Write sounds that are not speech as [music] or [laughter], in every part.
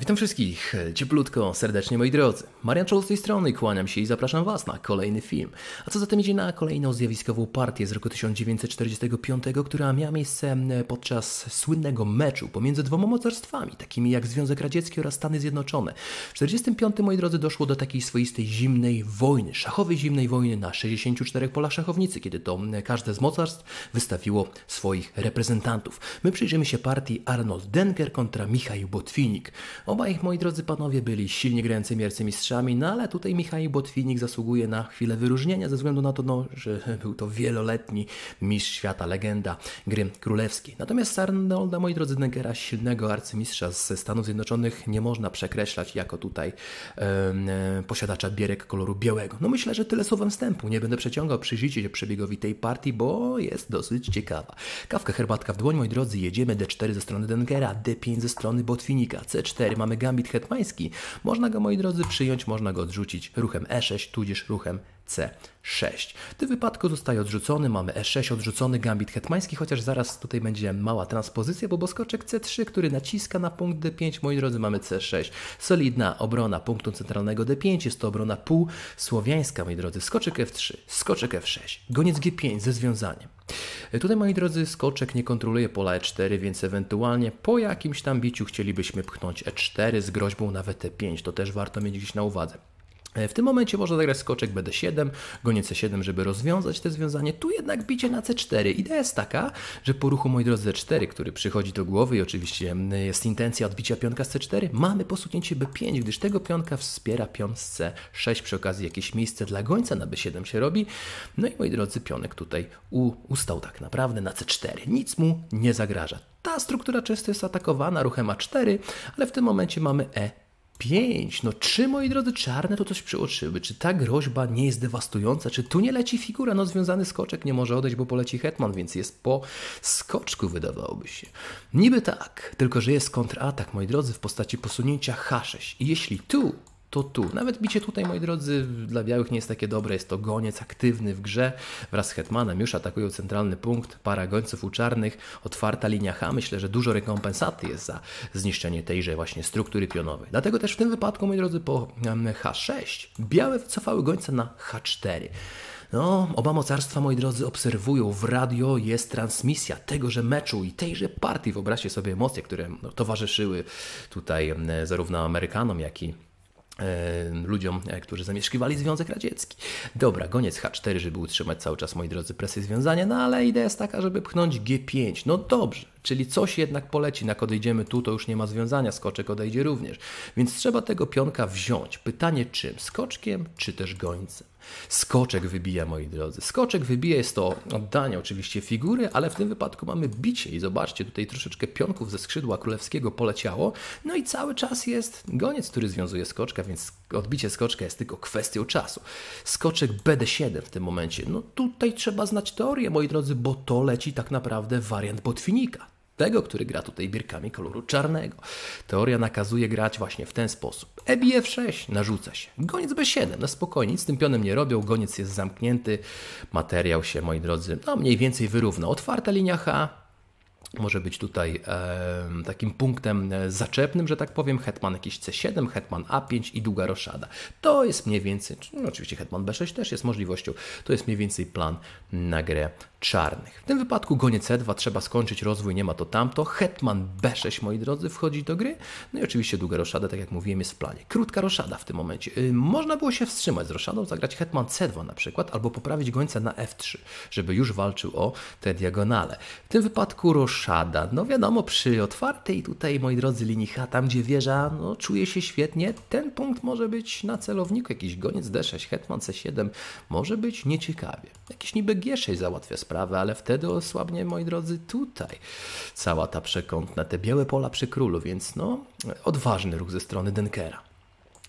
Witam wszystkich cieplutko, serdecznie moi drodzy. Marian Czoł z tej strony, kłaniam się i zapraszam Was na kolejny film. A co zatem idzie na kolejną zjawiskową partię z roku 1945, która miała miejsce podczas słynnego meczu pomiędzy dwoma mocarstwami, takimi jak Związek Radziecki oraz Stany Zjednoczone. W 1945, moi drodzy, doszło do takiej swoistej zimnej wojny, szachowej zimnej wojny na 64 polach szachownicy, kiedy to każde z mocarstw wystawiło swoich reprezentantów. My przyjrzymy się partii Arnold Denker kontra Michał Botwinik. Obaj, moi drodzy panowie, byli silnie grającymi arcymistrzami, no ale tutaj Michał Botwinik zasługuje na chwilę wyróżnienia ze względu na to, no, że [laughs] był to wieloletni mistrz świata, legenda gry królewskiej. Natomiast Arnolda, moi drodzy, Negera, silnego arcymistrza ze Stanów Zjednoczonych nie można przekreślać jako tutaj e, posiadacza bierek koloru białego. No myślę, że tyle słowem wstępu. Nie będę przeciągał, przyjrzyjcie się przebiegowi tej partii, bo jest dosyć ciekawa. Kawka, herbatka w dłoń, moi drodzy, jedziemy D4 ze strony Dengera, D5 ze strony Botwinika, C6 mamy gambit hetmański. Można go, moi drodzy, przyjąć, można go odrzucić ruchem E6, tudzież ruchem C6. W tym wypadku zostaje odrzucony, mamy E6, odrzucony gambit hetmański, chociaż zaraz tutaj będzie mała transpozycja, bo boskoczek C3, który naciska na punkt D5, moi drodzy, mamy C6. Solidna obrona punktu centralnego D5, jest to obrona półsłowiańska, moi drodzy. Skoczek F3, skoczek F6, goniec G5 ze związaniem, Tutaj, moi drodzy, skoczek nie kontroluje pola E4, więc ewentualnie po jakimś tam biciu chcielibyśmy pchnąć E4 z groźbą nawet E5. To też warto mieć gdzieś na uwadze. E, w tym momencie może zagrać skoczek BD7, gonie C7, żeby rozwiązać to związanie. Tu jednak bicie na C4. Idea jest taka, że po ruchu, mojej drodzy, C4, który przychodzi do głowy i oczywiście mm, jest intencja odbicia pionka z C4, mamy posunięcie B5, gdyż tego pionka wspiera pion z C6. Przy okazji jakieś miejsce dla gońca na B7 się robi. No i, moi drodzy, pionek tutaj ustał tak naprawdę na C4. Nic mu nie zagraża. Ta struktura często jest atakowana ruchem A4, ale w tym momencie mamy e 5. No czy, moi drodzy, czarne to coś przyoczyły? Czy ta groźba nie jest dewastująca? Czy tu nie leci figura? No związany skoczek nie może odejść, bo poleci hetman, więc jest po skoczku, wydawałoby się. Niby tak, tylko że jest kontratak, moi drodzy, w postaci posunięcia H6. I jeśli tu to tu. Nawet bicie tutaj, moi drodzy, dla białych nie jest takie dobre. Jest to goniec aktywny w grze. Wraz z Hetmanem już atakują centralny punkt. Para gońców czarnych, otwarta linia H. Myślę, że dużo rekompensaty jest za zniszczenie tejże właśnie struktury pionowej. Dlatego też w tym wypadku, moi drodzy, po H6 białe wycofały gońce na H4. No, oba mocarstwa, moi drodzy, obserwują. W radio jest transmisja tegoże meczu i tejże partii. Wyobraźcie sobie emocje, które towarzyszyły tutaj zarówno Amerykanom, jak i ludziom, e, którzy zamieszkiwali Związek Radziecki. Dobra, goniec H4, żeby utrzymać cały czas, moi drodzy, presję związania, no ale idea jest taka, żeby pchnąć G5. No dobrze, Czyli coś jednak poleci, jak odejdziemy tu, to już nie ma związania, skoczek odejdzie również. Więc trzeba tego pionka wziąć. Pytanie czym? Skoczkiem czy też gońcem? Skoczek wybija, moi drodzy. Skoczek wybija jest to oddanie oczywiście figury, ale w tym wypadku mamy bicie i zobaczcie, tutaj troszeczkę pionków ze skrzydła królewskiego poleciało, no i cały czas jest goniec, który związuje skoczka, więc odbicie skoczka jest tylko kwestią czasu. Skoczek BD7 w tym momencie, no tutaj trzeba znać teorię, moi drodzy, bo to leci tak naprawdę wariant botwinika tego, który gra tutaj birkami koloru czarnego. Teoria nakazuje grać właśnie w ten sposób. EBF 6 narzuca się. Goniec B7 na spokojnie, nic z tym pionem nie robią, goniec jest zamknięty, materiał się, moi drodzy, no mniej więcej wyrówna. Otwarta linia H, może być tutaj e, takim punktem e, zaczepnym, że tak powiem, hetman jakiś C7, hetman A5 i długa roszada. To jest mniej więcej, no oczywiście hetman B6 też jest możliwością, to jest mniej więcej plan na grę czarnych. W tym wypadku gonie C2 e trzeba skończyć rozwój, nie ma to tamto. Hetman B6, moi drodzy, wchodzi do gry. No i oczywiście długa roszada, tak jak mówiłem, jest w planie. Krótka roszada w tym momencie. Y, można było się wstrzymać z roszadą, zagrać hetman C2 na przykład, albo poprawić gońca na F3, żeby już walczył o te diagonale. W tym wypadku roszada, no wiadomo, przy otwartej tutaj, moi drodzy, linii H, tam gdzie wieża, no czuje się świetnie. Ten punkt może być na celowniku, jakiś goniec D6, hetman C7, może być nieciekawie. Jakiś niby G6 załatwia sprawę sprawę, ale wtedy osłabnie, moi drodzy, tutaj cała ta przekątna, te białe pola przy królu, więc no, odważny ruch ze strony Denkera.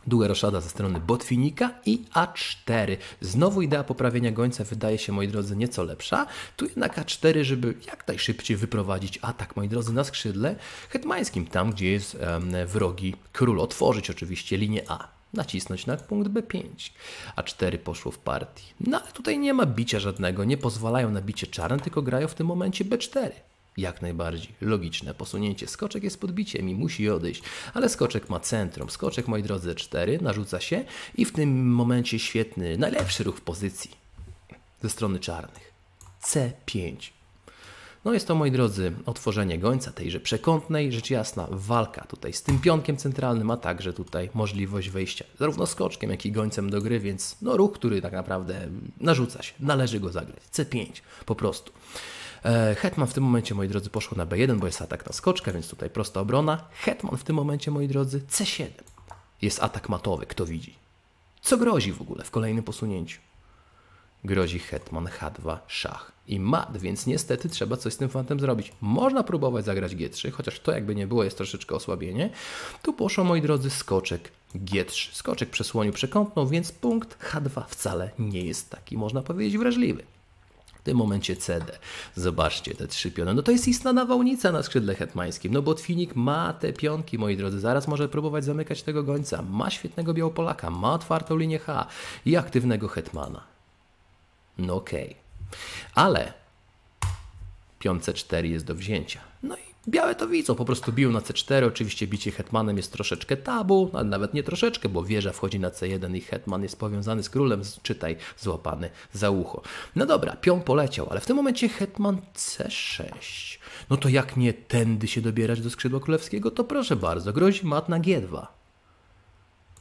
Długa roszada ze strony Botwinika i A4. Znowu idea poprawienia gońca wydaje się, moi drodzy, nieco lepsza. Tu jednak A4, żeby jak najszybciej wyprowadzić atak, moi drodzy, na skrzydle hetmańskim, tam gdzie jest um, wrogi król. Otworzyć oczywiście linię A nacisnąć na punkt B5, a 4 poszło w partii. No ale tutaj nie ma bicia żadnego, nie pozwalają na bicie czarne, tylko grają w tym momencie B4. Jak najbardziej logiczne posunięcie. Skoczek jest podbiciem i musi odejść, ale skoczek ma centrum. Skoczek, moi drodzy, 4 e narzuca się i w tym momencie świetny, najlepszy ruch w pozycji ze strony czarnych. C5. No jest to, moi drodzy, otworzenie gońca tejże przekątnej, rzecz jasna, walka tutaj z tym pionkiem centralnym, a także tutaj możliwość wejścia zarówno skoczkiem, jak i gońcem do gry, więc no ruch, który tak naprawdę narzuca się, należy go zagrać. C5 po prostu. E, Hetman w tym momencie, moi drodzy, poszło na B1, bo jest atak na skoczkę, więc tutaj prosta obrona. Hetman w tym momencie, moi drodzy, C7. Jest atak matowy, kto widzi. Co grozi w ogóle w kolejnym posunięciu? grozi hetman h2 szach i mat, więc niestety trzeba coś z tym fantem zrobić. Można próbować zagrać g3, chociaż to jakby nie było jest troszeczkę osłabienie. Tu poszło, moi drodzy, skoczek g3. Skoczek przesłonił przekątną, więc punkt h2 wcale nie jest taki, można powiedzieć, wrażliwy. W tym momencie CD. Zobaczcie te trzy piony. No to jest istna nawałnica na skrzydle hetmańskim, no bo Twinik ma te pionki, moi drodzy. Zaraz może próbować zamykać tego gońca. Ma świetnego białopolaka, ma otwartą linię H i aktywnego hetmana. No okej. Okay. Ale pion C4 jest do wzięcia. No i białe to widzą, po prostu bił na C4. Oczywiście bicie hetmanem jest troszeczkę tabu, ale nawet nie troszeczkę, bo wieża wchodzi na C1 i hetman jest powiązany z królem, czytaj, złapany za ucho. No dobra, pion poleciał, ale w tym momencie hetman C6. No to jak nie tędy się dobierać do skrzydła królewskiego, to proszę bardzo, grozi mat na G2.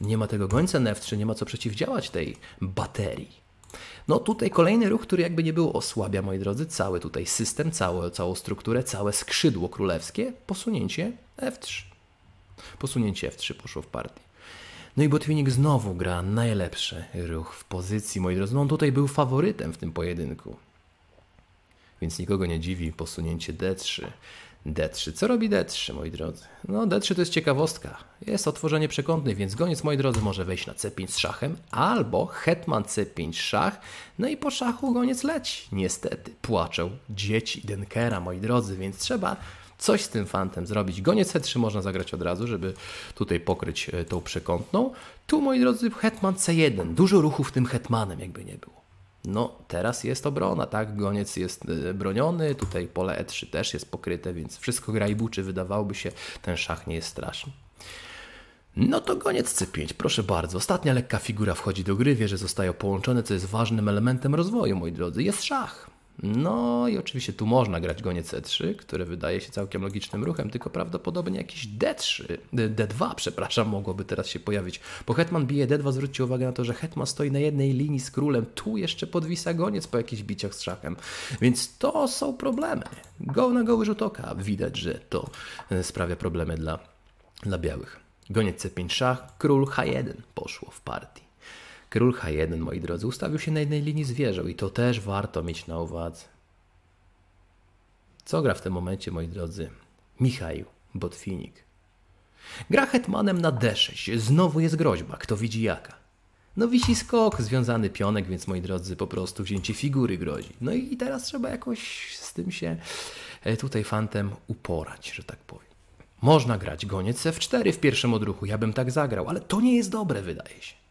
Nie ma tego gońca na F3, nie ma co przeciwdziałać tej baterii. No tutaj kolejny ruch, który jakby nie było osłabia, moi drodzy, cały tutaj system, całe, całą strukturę, całe skrzydło królewskie, posunięcie F3. Posunięcie F3 poszło w partii. No i Botwinik znowu gra najlepszy ruch w pozycji, moi drodzy. No on tutaj był faworytem w tym pojedynku. Więc nikogo nie dziwi posunięcie D3. D3. Co robi D3, moi drodzy? No, D3 to jest ciekawostka. Jest otworzenie przekątnej więc goniec, moi drodzy, może wejść na C5 z szachem albo hetman C5 szach. No i po szachu goniec leci. Niestety, płaczą dzieci Denkera, moi drodzy, więc trzeba coś z tym fantem zrobić. Goniec C3 można zagrać od razu, żeby tutaj pokryć e, tą przekątną. Tu, moi drodzy, hetman C1. Dużo ruchu w tym hetmanem, jakby nie było no teraz jest obrona, tak? Goniec jest e, broniony, tutaj pole E3 też jest pokryte, więc wszystko gra i buczy, wydawałoby się, ten szach nie jest straszny. No to goniec C5, proszę bardzo. Ostatnia lekka figura wchodzi do gry, wie, że zostaje połączone, co jest ważnym elementem rozwoju, moi drodzy, jest szach. No i oczywiście tu można grać gonie C3, które wydaje się całkiem logicznym ruchem, tylko prawdopodobnie jakiś D3, D2, przepraszam, mogłoby teraz się pojawić. Bo hetman bije D2, zwróćcie uwagę na to, że hetman stoi na jednej linii z królem, tu jeszcze podwisa goniec po jakichś biciach z szachem. Więc to są problemy. Go na goły rzut oka. Widać, że to e, sprawia problemy dla, dla białych. Goniec C5 szach, król H1 poszło w partii. Król H1, moi drodzy, ustawił się na jednej linii z wieżą i to też warto mieć na uwadze. Co gra w tym momencie, moi drodzy? Michał Botwinik. Gra hetmanem na D6. Znowu jest groźba, kto widzi jaka. No wisi skok, związany pionek, więc moi drodzy, po prostu wzięcie figury grozi. No i teraz trzeba jakoś z tym się e, tutaj fantem uporać, że tak powiem. Można grać goniec F4 w pierwszym odruchu, ja bym tak zagrał, ale to nie jest dobre, wydaje się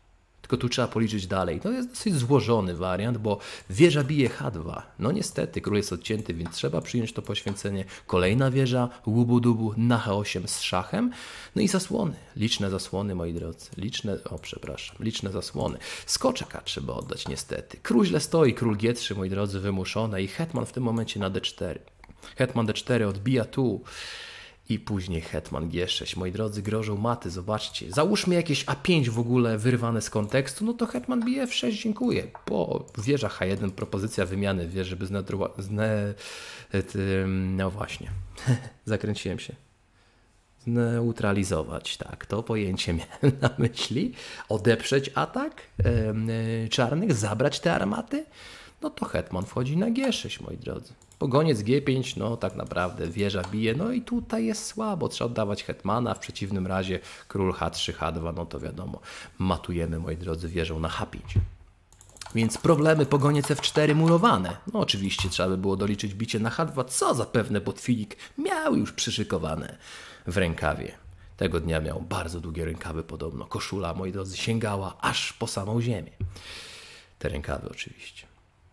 tylko tu trzeba policzyć dalej. To jest dosyć złożony wariant, bo wieża bije H2. No niestety, król jest odcięty, więc trzeba przyjąć to poświęcenie. Kolejna wieża, łubu-dubu na H8 z szachem. No i zasłony. Liczne zasłony, moi drodzy. Liczne, o przepraszam, liczne zasłony. Skoczek trzeba oddać niestety. Król źle stoi, król G3, moi drodzy, wymuszone i hetman w tym momencie na D4. Hetman D4 odbija tu i później Hetman G6. Moi drodzy, grożą maty, zobaczcie. Załóżmy jakieś A5 w ogóle wyrwane z kontekstu, no to Hetman bije F6, dziękuję. Bo wieża H1, propozycja wymiany wieży, żeby znadrowa... Zne... E, no właśnie, [laughs] zakręciłem się. Zneutralizować, tak, to pojęcie [laughs] miałem na myśli. Odeprzeć atak e, czarnych, zabrać te armaty. No to Hetman wchodzi na G6, moi drodzy. Pogoniec G5, no tak naprawdę wieża bije, no i tutaj jest słabo, trzeba oddawać hetmana, w przeciwnym razie król H3, H2, no to wiadomo, matujemy, moi drodzy, wieżą na H5. Więc problemy pogoniec F4 murowane. No oczywiście trzeba by było doliczyć bicie na H2, co zapewne botwinik miał już przyszykowane w rękawie. Tego dnia miał bardzo długie rękawy podobno. Koszula, moi drodzy, sięgała aż po samą ziemię. Te rękawy oczywiście.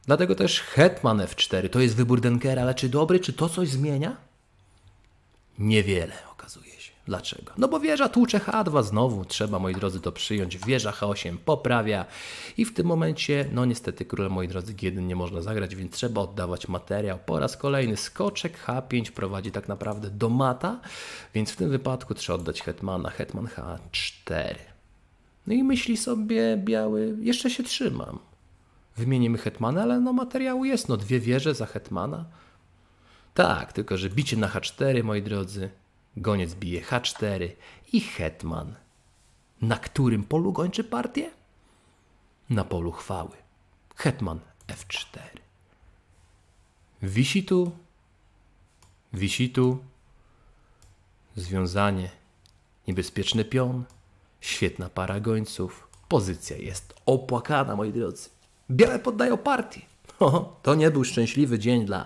Dlatego też hetman f4 to jest wybór Denkera, ale czy dobry, czy to coś zmienia? Niewiele okazuje się. Dlaczego? No bo wieża tłucze H2 znowu, trzeba moi drodzy to przyjąć, wieża H8 poprawia i w tym momencie, no niestety króle moi drodzy G1 nie można zagrać, więc trzeba oddawać materiał. Po raz kolejny skoczek H5 prowadzi tak naprawdę do mata, więc w tym wypadku trzeba oddać hetmana, hetman H4. No i myśli sobie biały, jeszcze się trzymam, wymienimy hetmana, ale no materiału jest, no dwie wieże za hetmana. Tak, tylko że bicie na H4, moi drodzy. Goniec bije H4 i hetman. Na którym polu kończy partię? Na polu chwały. Hetman F4. Wisi tu, wisi tu, związanie, niebezpieczny pion, świetna para gońców. Pozycja jest opłakana, moi drodzy. Białe poddają partii. [laughs] O, to nie był szczęśliwy dzień dla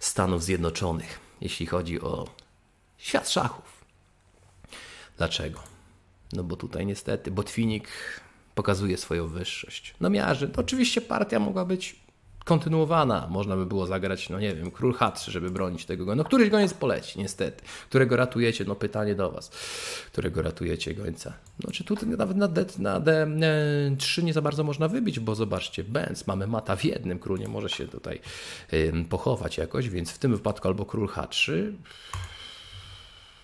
Stanów Zjednoczonych, jeśli chodzi o świat szachów. Dlaczego? No bo tutaj niestety Botwinik pokazuje swoją wyższość. No to oczywiście partia mogła być kontynuowana. Można by było zagrać, no nie wiem, Król H3, żeby bronić tego gońca. No któryś goniec poleci, niestety. Którego ratujecie? No pytanie do Was. Którego ratujecie gońca? No czy tutaj nawet na, D, na D3 e, nie za bardzo można wybić, bo zobaczcie, Benz, mamy mata w jednym, król nie może się tutaj pochować jakoś, więc w tym wypadku albo Król H3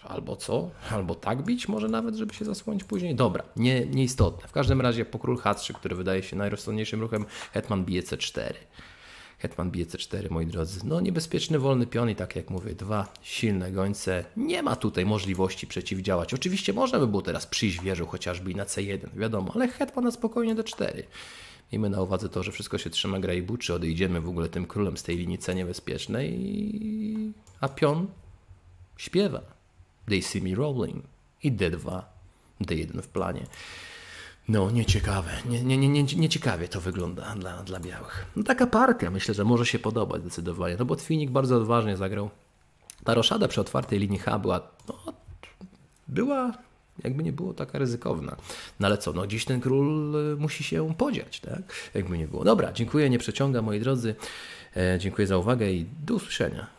Albo co? Albo tak bić może nawet, żeby się zasłonić później? Dobra, nie, nieistotne. W każdym razie po król H3, który wydaje się najrozsądniejszym ruchem, hetman bije C4. Hetman bije C4, moi drodzy. No niebezpieczny wolny pion i tak jak mówię, dwa silne gońce. Nie ma tutaj możliwości przeciwdziałać. Oczywiście można by było teraz przyjść wieżą chociażby i na C1, wiadomo, ale hetman na spokojnie D4. Miejmy na uwadze to, że wszystko się trzyma gra i buczy, odejdziemy w ogóle tym królem z tej linii C niebezpiecznej, a pion śpiewa. They See Me Rolling i D2, D1 w planie. No, nieciekawe, nie, nie, nie, nie, nieciekawie to wygląda dla, dla białych. No, taka parka myślę, że może się podobać zdecydowanie, no bo Twinik bardzo odważnie zagrał. Ta roszada przy otwartej linii H była, no, była jakby nie było taka ryzykowna. No ale co, no dziś ten król y, musi się podziać, tak? Jakby nie było. Dobra, dziękuję, nie przeciąga moi drodzy. E, dziękuję za uwagę i do usłyszenia.